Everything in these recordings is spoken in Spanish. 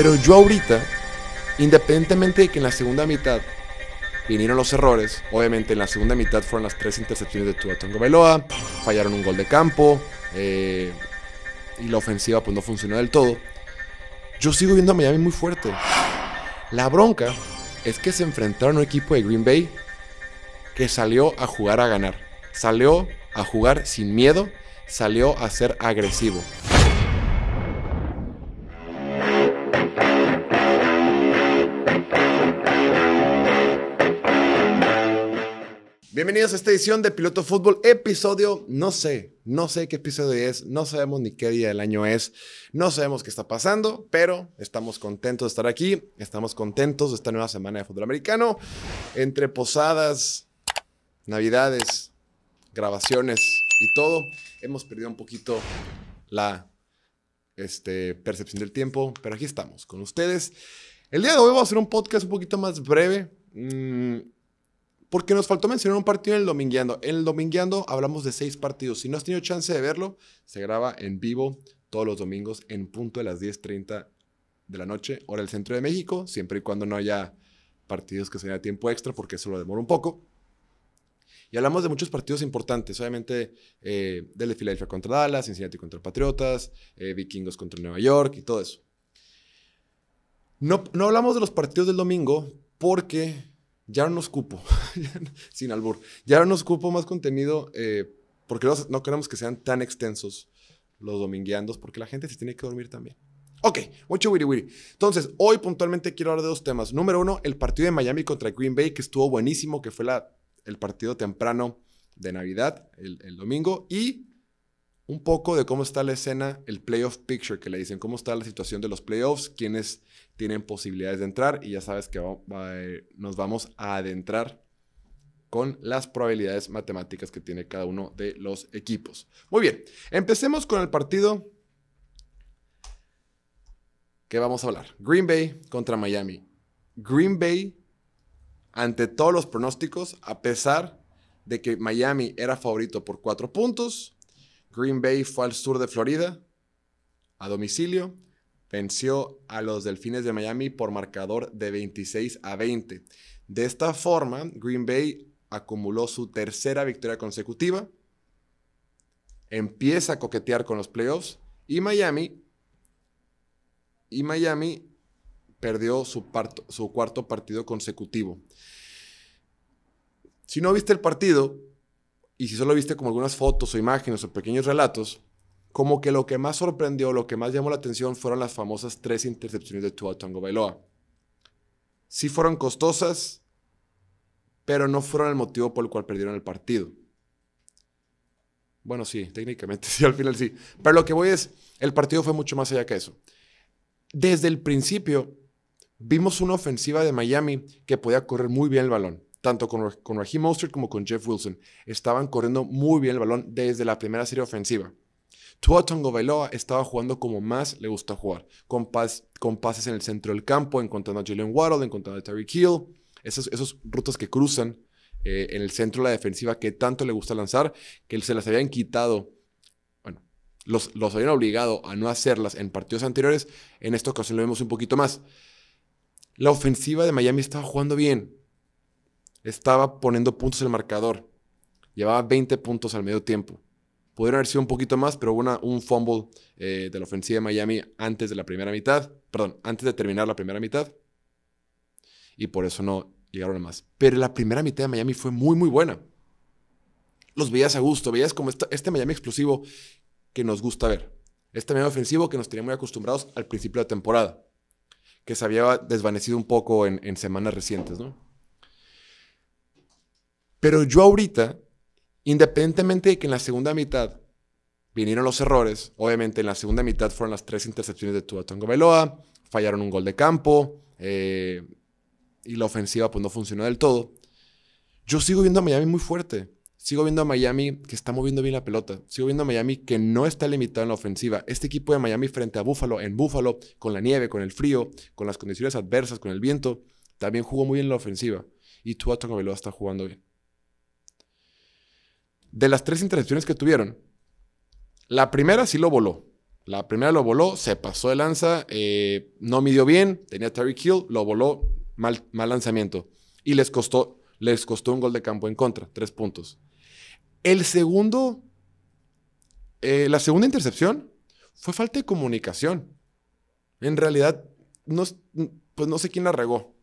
Pero yo ahorita, independientemente de que en la segunda mitad vinieron los errores, obviamente en la segunda mitad fueron las tres intercepciones de Tua Tongo fallaron un gol de campo eh, y la ofensiva pues no funcionó del todo. Yo sigo viendo a Miami muy fuerte. La bronca es que se enfrentaron a un equipo de Green Bay que salió a jugar a ganar. Salió a jugar sin miedo, salió a ser agresivo. Bienvenidos a esta edición de Piloto Fútbol, episodio, no sé, no sé qué episodio es, no sabemos ni qué día del año es, no sabemos qué está pasando, pero estamos contentos de estar aquí, estamos contentos de esta nueva semana de fútbol americano, entre posadas, navidades, grabaciones y todo, hemos perdido un poquito la este, percepción del tiempo, pero aquí estamos con ustedes. El día de hoy vamos a hacer un podcast un poquito más breve. Mm, porque nos faltó mencionar un partido en el Domingueando. En el Domingueando hablamos de seis partidos. Si no has tenido chance de verlo, se graba en vivo todos los domingos en punto de las 10.30 de la noche, hora del centro de México, siempre y cuando no haya partidos que se den tiempo extra, porque eso lo demora un poco. Y hablamos de muchos partidos importantes, obviamente eh, del de Filadelfia contra Dallas, Cincinnati contra Patriotas, eh, Vikingos contra Nueva York y todo eso. No, no hablamos de los partidos del domingo porque ya no cupo sin albur, ya no cupo más contenido eh, porque no queremos que sean tan extensos los domingueandos porque la gente se tiene que dormir también. Ok, mucho wiri wiri. Entonces, hoy puntualmente quiero hablar de dos temas. Número uno, el partido de Miami contra Green Bay, que estuvo buenísimo, que fue el partido temprano de Navidad, el domingo. Y un poco de cómo está la escena, el playoff picture que le dicen, cómo está la situación de los playoffs, quiénes tienen posibilidades de entrar y ya sabes que nos vamos a adentrar con las probabilidades matemáticas que tiene cada uno de los equipos. Muy bien, empecemos con el partido que vamos a hablar. Green Bay contra Miami. Green Bay, ante todos los pronósticos, a pesar de que Miami era favorito por cuatro puntos, Green Bay fue al sur de Florida, a domicilio, venció a los Delfines de Miami por marcador de 26 a 20. De esta forma, Green Bay acumuló su tercera victoria consecutiva, empieza a coquetear con los playoffs y Miami y Miami perdió su, su cuarto partido consecutivo. Si no viste el partido, y si solo viste como algunas fotos o imágenes o pequeños relatos, como que lo que más sorprendió, lo que más llamó la atención fueron las famosas tres intercepciones de Tua Bailoa. Sí fueron costosas, pero no fueron el motivo por el cual perdieron el partido. Bueno, sí, técnicamente sí, al final sí. Pero lo que voy es, el partido fue mucho más allá que eso. Desde el principio, vimos una ofensiva de Miami que podía correr muy bien el balón tanto con, con Raheem Mostert como con Jeff Wilson, estaban corriendo muy bien el balón desde la primera serie ofensiva. Tua estaba jugando como más le gusta jugar, con, pases en el centro del campo, encontrando a Julian Waddle, encontrando a Terry Hill, esas, rutas que cruzan eh, en el centro de la defensiva que tanto le gusta lanzar, que se las habían quitado, bueno, los, los habían obligado a no hacerlas en partidos anteriores, en esta ocasión lo vemos un poquito más. La ofensiva de Miami estaba jugando bien, estaba poniendo puntos en el marcador. Llevaba 20 puntos al medio tiempo. Pudieron haber sido un poquito más, pero hubo un fumble eh, de la ofensiva de Miami antes de la primera mitad. Perdón, antes de terminar la primera mitad. Y por eso no llegaron a más. Pero la primera mitad de Miami fue muy, muy buena. Los veías a gusto, veías como este Miami explosivo que nos gusta ver. Este Miami ofensivo que nos tenía muy acostumbrados al principio de la temporada. Que se había desvanecido un poco en, en semanas recientes, ¿no? Pero yo ahorita, independientemente de que en la segunda mitad vinieron los errores, obviamente en la segunda mitad fueron las tres intercepciones de Tua Tongo fallaron un gol de campo eh, y la ofensiva pues no funcionó del todo. Yo sigo viendo a Miami muy fuerte. Sigo viendo a Miami que está moviendo bien la pelota. Sigo viendo a Miami que no está limitado en la ofensiva. Este equipo de Miami frente a Búfalo, en Búfalo, con la nieve, con el frío, con las condiciones adversas, con el viento, también jugó muy bien la ofensiva. Y Tua Tagovailoa está jugando bien de las tres intercepciones que tuvieron, la primera sí lo voló. La primera lo voló, se pasó de lanza, eh, no midió bien, tenía Terry Kill, lo voló, mal, mal lanzamiento. Y les costó, les costó un gol de campo en contra, tres puntos. El segundo, eh, la segunda intercepción fue falta de comunicación. En realidad, no, pues no sé quién la regó,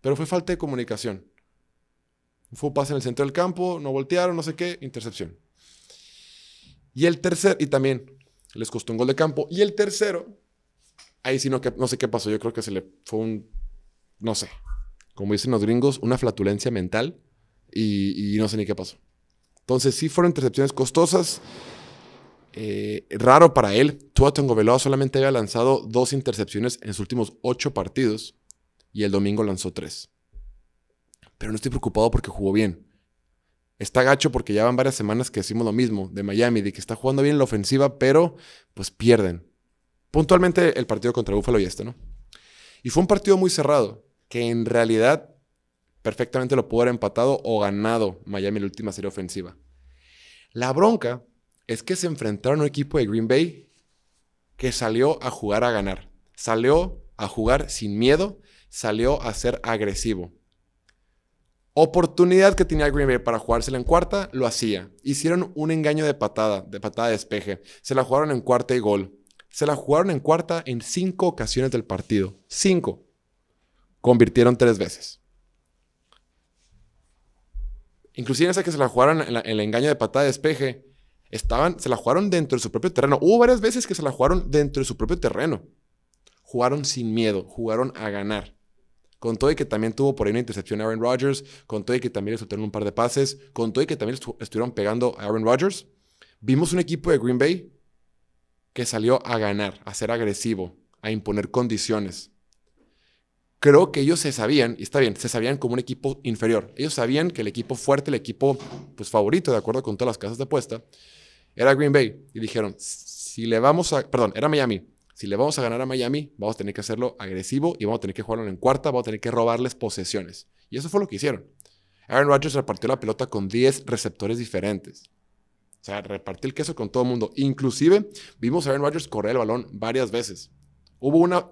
pero fue falta de comunicación. Fue un pase en el centro del campo, no voltearon, no sé qué, intercepción. Y el tercer, y también les costó un gol de campo. Y el tercero, ahí sí no, no sé qué pasó, yo creo que se le fue un, no sé, como dicen los gringos, una flatulencia mental y, no sé ni qué pasó. Entonces sí fueron intercepciones costosas. Eh, raro para él, Tua Veloa solamente había lanzado dos intercepciones en sus últimos ocho partidos y el domingo lanzó tres pero no estoy preocupado porque jugó bien. Está gacho porque ya van varias semanas que decimos lo mismo de Miami, de que está jugando bien la ofensiva, pero pues pierden. Puntualmente el partido contra Buffalo y este, ¿no? Y fue un partido muy cerrado, que en realidad perfectamente lo pudo haber empatado o ganado Miami en la última serie ofensiva. La bronca es que se enfrentaron a un equipo de Green Bay que salió a jugar a ganar. Salió a jugar sin miedo, salió a ser agresivo. Oportunidad que tenía Green Bay para jugársela en cuarta, lo hacía. Hicieron un engaño de patada, de patada de despeje. Se la jugaron en cuarta y gol. Se la jugaron en cuarta en cinco ocasiones del partido. Cinco. Convirtieron tres veces. Inclusive esa que se la jugaron en, el engaño de patada de despeje, estaban, se la jugaron dentro de su propio terreno. Hubo varias veces que se la jugaron dentro de su propio terreno. Jugaron sin miedo, jugaron a ganar con todo y que también tuvo por ahí una intercepción a Aaron Rodgers, con todo y que también soltaron un par de pases, con todo y que también estuvieron pegando a Aaron Rodgers, vimos un equipo de Green Bay que salió a ganar, a ser agresivo, a imponer condiciones. Creo que ellos se sabían, y está bien, se sabían como un equipo inferior. Ellos sabían que el equipo fuerte, el equipo pues, favorito, de acuerdo con todas las casas de apuesta, era Green Bay. Y dijeron, si le vamos a... Perdón, era Miami. Si le vamos a ganar a Miami, vamos a tener que hacerlo agresivo y vamos a tener que jugarlo en cuarta, vamos a tener que robarles posesiones. Y eso fue lo que hicieron. Aaron Rodgers repartió la pelota con 10 receptores diferentes. O sea, repartió el queso con todo el mundo. Inclusive vimos a Aaron Rodgers correr el balón varias veces. Hubo una,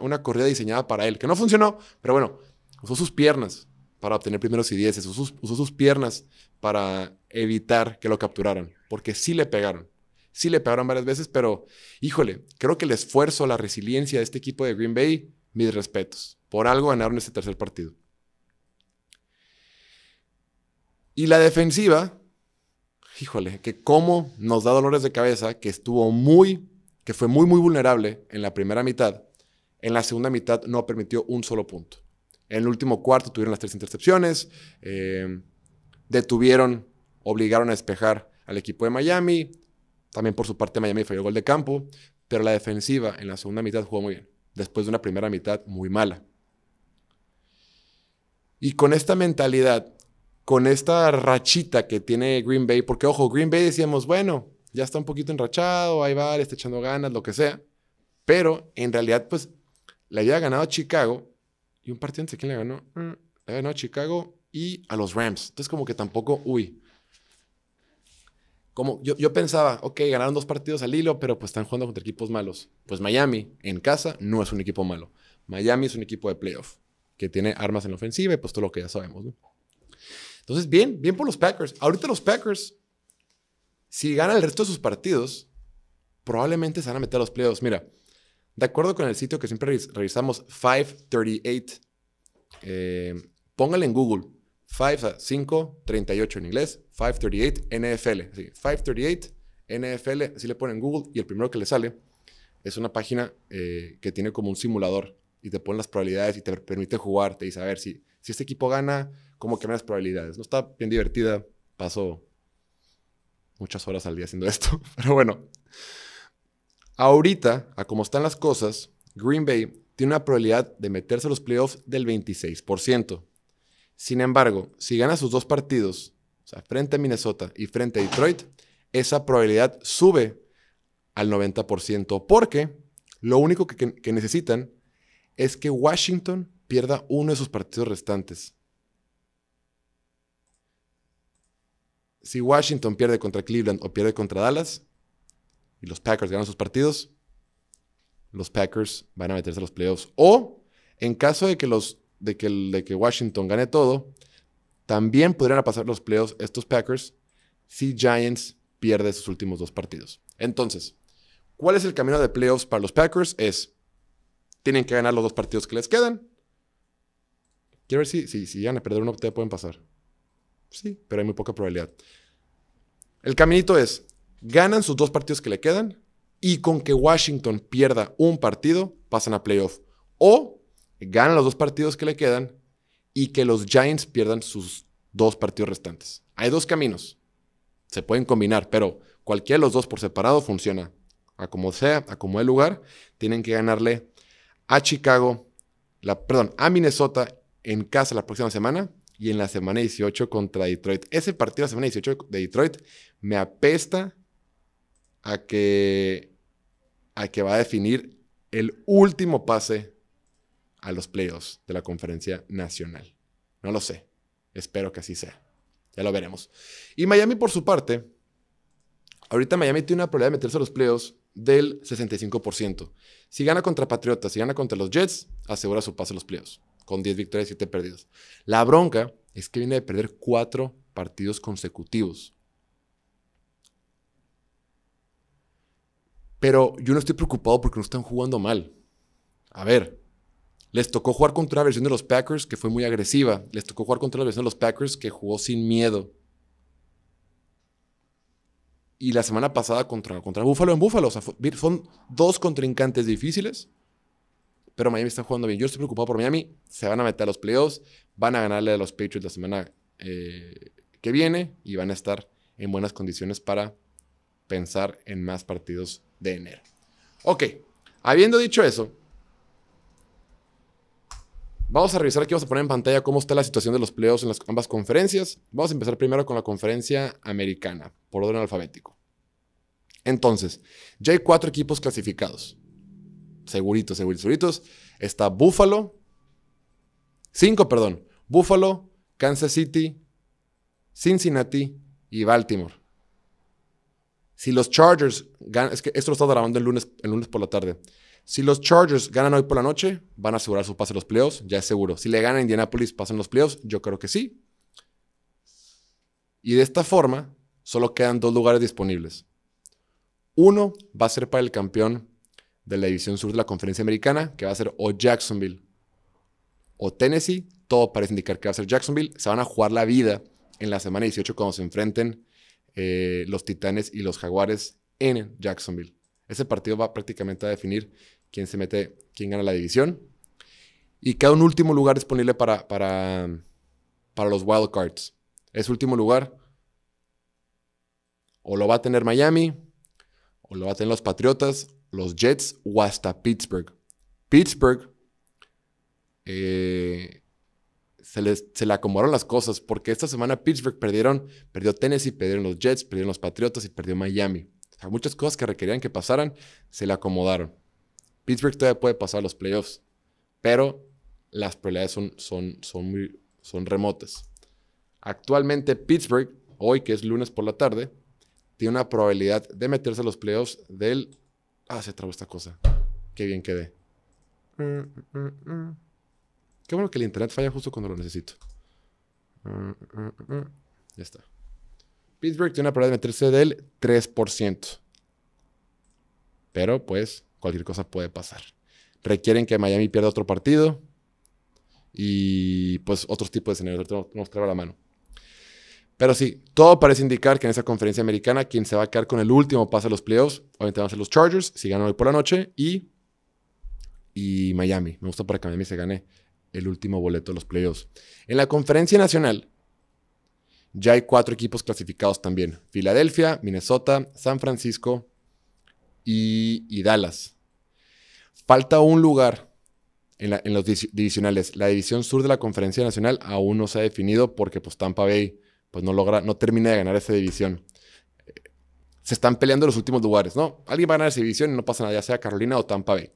una, corrida diseñada para él, que no funcionó, pero bueno, usó sus piernas para obtener primeros y dieces, usó sus piernas para evitar que lo capturaran, porque sí le pegaron. Sí le pegaron varias veces, pero híjole, creo que el esfuerzo, la resiliencia de este equipo de Green Bay, mis respetos. Por algo ganaron ese tercer partido. Y la defensiva, híjole, que cómo nos da dolores de cabeza, que estuvo muy, que fue muy, muy vulnerable en la primera mitad. En la segunda mitad no permitió un solo punto. En el último cuarto tuvieron las tres intercepciones, eh, detuvieron, obligaron a despejar al equipo de Miami, también por su parte Miami falló gol de campo, pero la defensiva en la segunda mitad jugó muy bien, después de una primera mitad muy mala. Y con esta mentalidad, con esta rachita que tiene Green Bay, porque ojo, Green Bay decíamos, bueno, ya está un poquito enrachado, ahí va, le está echando ganas, lo que sea, pero en realidad pues le había ganado a Chicago y un partido antes, ¿quién le ganó? Mm, le ganó a Chicago y a los Rams. Entonces como que tampoco, uy, como yo, pensaba, ok, ganaron dos partidos al hilo, pero pues están jugando contra equipos malos. Pues Miami en casa no es un equipo malo. Miami es un equipo de playoff que tiene armas en la ofensiva y pues todo lo que ya sabemos. Entonces, bien, bien por los Packers. Ahorita los Packers, si ganan el resto de sus partidos, probablemente se van a meter a los playoffs. Mira, de acuerdo con el sitio que siempre revisamos, 538, eh, póngale en Google 5, 5, 38 en inglés, 538 NFL. Sí, 538 NFL, así le ponen Google y el primero que le sale es una página eh, que tiene como un simulador y te ponen las probabilidades y te permite jugar, te dice, a ver, si, si este equipo gana, ¿cómo cambian las probabilidades? No está bien divertida, paso muchas horas al día haciendo esto, pero bueno. Ahorita, a como están las cosas, Green Bay tiene una probabilidad de meterse a los playoffs del 26%. Sin embargo, si gana sus dos partidos, o sea, frente a Minnesota y frente a Detroit, esa probabilidad sube al 90%, porque lo único que, que necesitan es que Washington pierda uno de sus partidos restantes. Si Washington pierde contra Cleveland o pierde contra Dallas y los Packers ganan sus partidos, los Packers van a meterse a los playoffs. O en caso de que los de que, de que Washington gane todo, también podrían pasar los playoffs estos Packers si Giants pierde sus últimos dos partidos. Entonces, ¿cuál es el camino de playoffs para los Packers? Es, tienen que ganar los dos partidos que les quedan. Quiero ver si, si, si a perder uno pueden pasar. Sí, pero hay muy poca probabilidad. El caminito es, ganan sus dos partidos que le quedan y con que Washington pierda un partido, pasan a playoff. O gana los dos partidos que le quedan y que los Giants pierdan sus dos partidos restantes. Hay dos caminos. Se pueden combinar, pero cualquiera de los dos por separado funciona. A como sea, a como el lugar, tienen que ganarle a Chicago, la, perdón, a Minnesota en casa la próxima semana y en la semana 18 contra Detroit. Ese partido, la semana 18 de Detroit, me apesta a que, a que va a definir el último pase a los playoffs de la conferencia nacional. No lo sé. Espero que así sea. Ya lo veremos. Y Miami, por su parte, ahorita Miami tiene una probabilidad de meterse a los playoffs del 65%. Si gana contra Patriotas, si gana contra los Jets, asegura su paso a los playoffs, con 10 victorias y 7 perdidas. La bronca es que viene de perder 4 partidos consecutivos. Pero yo no estoy preocupado porque no están jugando mal. A ver, les tocó jugar contra la versión de los Packers que fue muy agresiva. Les tocó jugar contra la versión de los Packers que jugó sin miedo. Y la semana pasada contra, contra Búfalo en Búfalo. son dos contrincantes difíciles, pero Miami está jugando bien. Yo estoy preocupado por Miami. Se van a meter a los playoffs, van a ganarle a los Patriots la semana eh, que viene y van a estar en buenas condiciones para pensar en más partidos de enero. Ok, habiendo dicho eso, Vamos a revisar aquí, vamos a poner en pantalla cómo está la situación de los playoffs en las, ambas conferencias. Vamos a empezar primero con la conferencia americana, por orden alfabético. Entonces, ya hay cuatro equipos clasificados. Seguritos, seguritos, seguritos. Está Buffalo. Cinco, perdón. Buffalo, Kansas City, Cincinnati y Baltimore. Si los Chargers ganan, es que esto lo está grabando el lunes, el lunes por la tarde. Si los Chargers ganan hoy por la noche, van a asegurar su pase a los playoffs, ya es seguro. Si le ganan a Indianapolis, pasan los playoffs, yo creo que sí. Y de esta forma, solo quedan dos lugares disponibles. Uno va a ser para el campeón de la división sur de la conferencia americana, que va a ser o Jacksonville o Tennessee. Todo parece indicar que va a ser Jacksonville. Se van a jugar la vida en la semana 18 cuando se enfrenten eh, los Titanes y los Jaguares en Jacksonville. Ese partido va prácticamente a definir quién se mete, quién gana la división. Y queda un último lugar disponible para, para, para los wildcards. Ese último lugar o lo va a tener Miami, o lo va a tener los Patriotas, los Jets o hasta Pittsburgh. Pittsburgh eh, se, se le acomodaron las cosas porque esta semana Pittsburgh perdieron, perdió Tennessee, perdieron los Jets, perdieron los Patriotas y perdió Miami muchas cosas que requerían que pasaran se le acomodaron. Pittsburgh todavía puede pasar a los playoffs, pero las probabilidades son, son, son, muy, son remotas. Actualmente Pittsburgh, hoy que es lunes por la tarde, tiene una probabilidad de meterse a los playoffs del... Ah, se trabó esta cosa. Qué bien quedé. Qué bueno que el internet falla justo cuando lo necesito. Ya está. Pittsburgh tiene una probabilidad de meterse del 3%. Pero pues cualquier cosa puede pasar. Requieren que Miami pierda otro partido y pues otros tipos de escenarios. nos trae la mano. Pero sí, todo parece indicar que en esa conferencia americana quien se va a quedar con el último pase a los playoffs, obviamente van a ser los Chargers, si ganan hoy por la noche, y, y Miami. Me gusta para que Miami se gane el último boleto de los playoffs. En la conferencia nacional, ya hay cuatro equipos clasificados también. Filadelfia, Minnesota, San Francisco y, Dallas. Falta un lugar en, los divisionales. La división sur de la Conferencia Nacional aún no se ha definido porque pues, Tampa Bay pues, no, logra, no termina de ganar esa división. Eh, se están peleando los últimos lugares, ¿no? Alguien va a ganar esa división y no pasa nada, ya sea Carolina o Tampa Bay.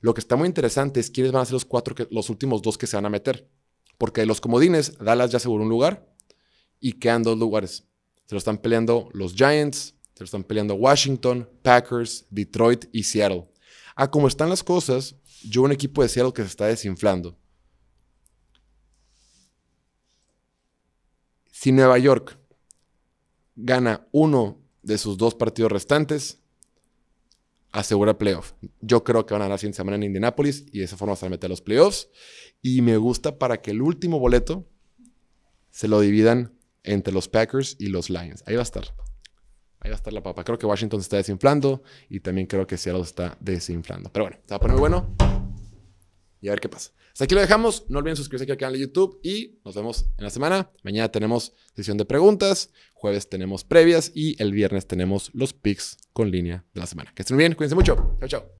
Lo que está muy interesante es quiénes van a ser los, los últimos dos que se van a meter. Porque de los comodines, Dallas ya aseguró un lugar, y quedan dos lugares. Se lo están peleando los Giants, se lo están peleando Washington, Packers, Detroit y Seattle. Ah, como están las cosas, yo un equipo de Seattle que se está desinflando. Si Nueva York gana uno de sus dos partidos restantes, asegura playoff. Yo creo que van a ganar la siguiente semana en Indianapolis y de esa forma se van a meter a los playoffs. Y me gusta para que el último boleto se lo dividan entre los Packers y los Lions. Ahí va a estar. Ahí va a estar la papa. Creo que Washington está desinflando y también creo que Seattle se está desinflando. Pero bueno, está va a poner muy bueno y a ver qué pasa. Hasta aquí lo dejamos. No olviden suscribirse aquí al canal de YouTube y nos vemos en la semana. Mañana tenemos sesión de preguntas, jueves tenemos previas y el viernes tenemos los picks con línea de la semana. Que estén bien, cuídense mucho. Chao, chao.